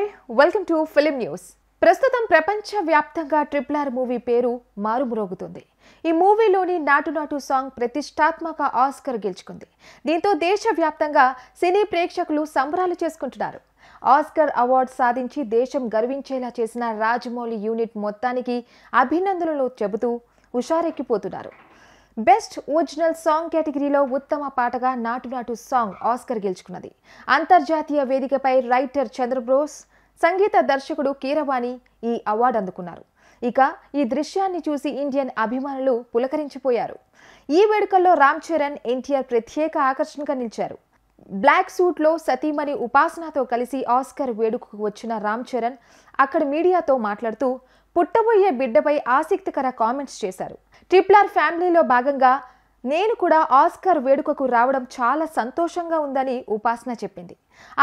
hi welcome to film news ప్రస్తుతం ప్రపంచవ్యాప్తంగా triple R movie పేరు మారుమ్రోగుతుంది ఈ మూవీలోని నాటు నాటు సాంగ్ ప్రతిష్టాత్మక ఆస్కర్ గెలుచుకుంది దీంతో దేశవ్యాప్తంగా సినీ ప్రేక్షకులు సంబరాలు చేసుకుంటున్నారు ఆస్కర్ అవార్డు సాధించి దేశం గర్వించేలా చేసిన రాజమౌళి యూనిట్ మొత్తానికి అభినందనలు చెబుతూ హుషారెక్కిపోతున్నారు బెస్ట్ ఒరిజినల్ సాంగ్ కేటగిరీలో ఉత్తమ పాటగా నాటు నాటు సాంగ్ ఆస్కర్ గెలుచుకున్నది అంతర్జాతీయ వేదికపై రైటర్ చంద్రబ్రోస్ సంగీత దర్శకుడు కీరవాణి ఈ అవార్డు అందుకున్నారు ఇక ఈ దృశ్యాన్ని చూసి ఇండియన్ అభిమానులు పులకరించిపోయారు ఈ వేడుకల్లో రామ్ చరణ్ ఎన్టీఆర్ ప్రత్యేక ఆకర్షణగా నిలిచారు బ్లాక్ సూట్లో సతీమణి ఉపాసనతో కలిసి ఆస్కర్ వేడుకకు వచ్చిన రామ్ చరణ్ అక్కడ మీడియాతో మాట్లాడుతూ పుట్టబోయే బిడ్డపై ఆసక్తికర కామెంట్స్ చేశారు ట్రిప్లార్ ఫ్యామిలీలో భాగంగా నేను కూడా ఆస్కర్ వేడుకకు రావడం చాలా సంతోషంగా ఉందని ఉపాసన చెప్పింది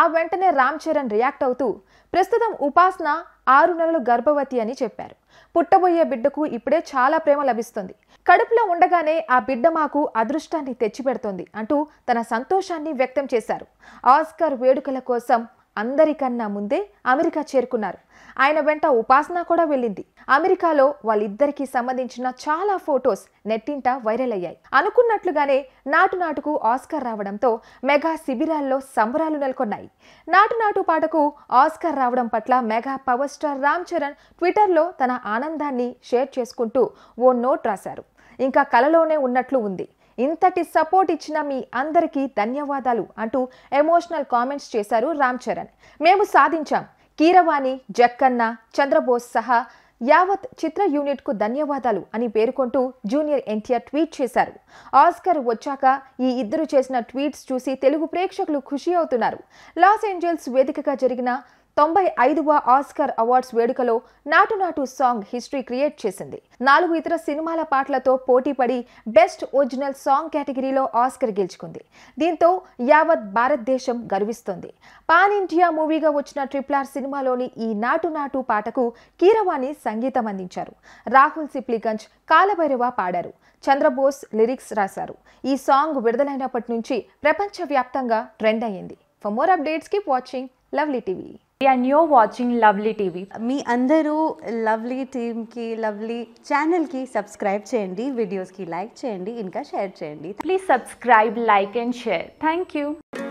ఆ వెంటనే రామ్ చరణ్ రియాక్ట్ అవుతూ ప్రస్తుతం ఉపాసన ఆరు నెలలు గర్భవతి అని చెప్పారు పుట్టబోయే బిడ్డకు ఇప్పుడే చాలా ప్రేమ లభిస్తుంది కడుపులో ఉండగానే ఆ బిడ్డ మాకు అదృష్టాన్ని తెచ్చిపెడుతోంది అంటూ తన సంతోషాన్ని వ్యక్తం చేశారు ఆస్కార్ వేడుకల కోసం అందరికన్నా ముందే అమెరికా చేరుకున్నారు ఆయన వెంట ఉపాసన కూడా వెళ్ళింది అమెరికాలో వాళ్ళిద్దరికీ సంబంధించిన చాలా ఫొటోస్ నెట్టింట వైరల్ అయ్యాయి అనుకున్నట్లుగానే నాటు నాటుకు ఆస్కార్ రావడంతో మెగా శిబిరాల్లో సంబరాలు నెలకొన్నాయి నాటు నాటు పాటకు ఆస్కార్ రావడం పట్ల mega power star Ram Charan ట్విట్టర్లో తన ఆనందాన్ని షేర్ చేసుకుంటూ ఓ నోట్ రాశారు ఇంకా కలలోనే ఉన్నట్లు ఉంది ఇంతటి సపోర్ట్ ఇచ్చిన మీ అందరికీ ధన్యవాదాలు అంటూ ఎమోషనల్ కామెంట్స్ చేశారు రామ్ చరణ్ మేము సాధించాం కీరవాణి జక్కన్న చంద్రబోస్ సహా యావత్ చిత్ర యూనిట్కు ధన్యవాదాలు అని పేర్కొంటూ జూనియర్ ఎన్టీఆర్ ట్వీట్ చేశారు ఆస్కర్ వచ్చాక ఈ ఇద్దరు చేసిన ట్వీట్స్ చూసి తెలుగు ప్రేక్షకులు ఖుషి అవుతున్నారు లాస్ ఏంజల్స్ వేదికగా జరిగిన తొంభై ఐదువ ఆస్కర్ అవార్డ్స్ వేడుకలో నాటు నాటు సాంగ్ హిస్టరీ క్రియేట్ చేసింది నాలుగు ఇతర సినిమాల పాటలతో పోటీపడి బెస్ట్ ఒరిజినల్ సాంగ్ కేటగిరీలో ఆస్కర్ గెలుచుకుంది దీంతో యావత్ భారతదేశం గర్విస్తోంది పాన్ ఇండియా మూవీగా వచ్చిన ట్రిప్లార్ సినిమాలోని ఈ నాటు నాటు పాటకు కీరవాణి సంగీతం అందించారు రాహుల్ సిప్లిగంజ్ కాలభైరవ పాడారు చంద్రబోస్ లిరిక్స్ రాశారు ఈ సాంగ్ విడుదలైనప్పటి నుంచి ప్రపంచవ్యాప్తంగా ట్రెండ్ అయ్యింది for more updates keep watching lovely TV and your watching lovely TV మీ అందరూ లవ్లీ టీమ్కి లవ్లీ ఛానల్కి సబ్స్క్రైబ్ చేయండి వీడియోస్కి లైక్ చేయండి ఇంకా షేర్ చేయండి please subscribe like and share thank you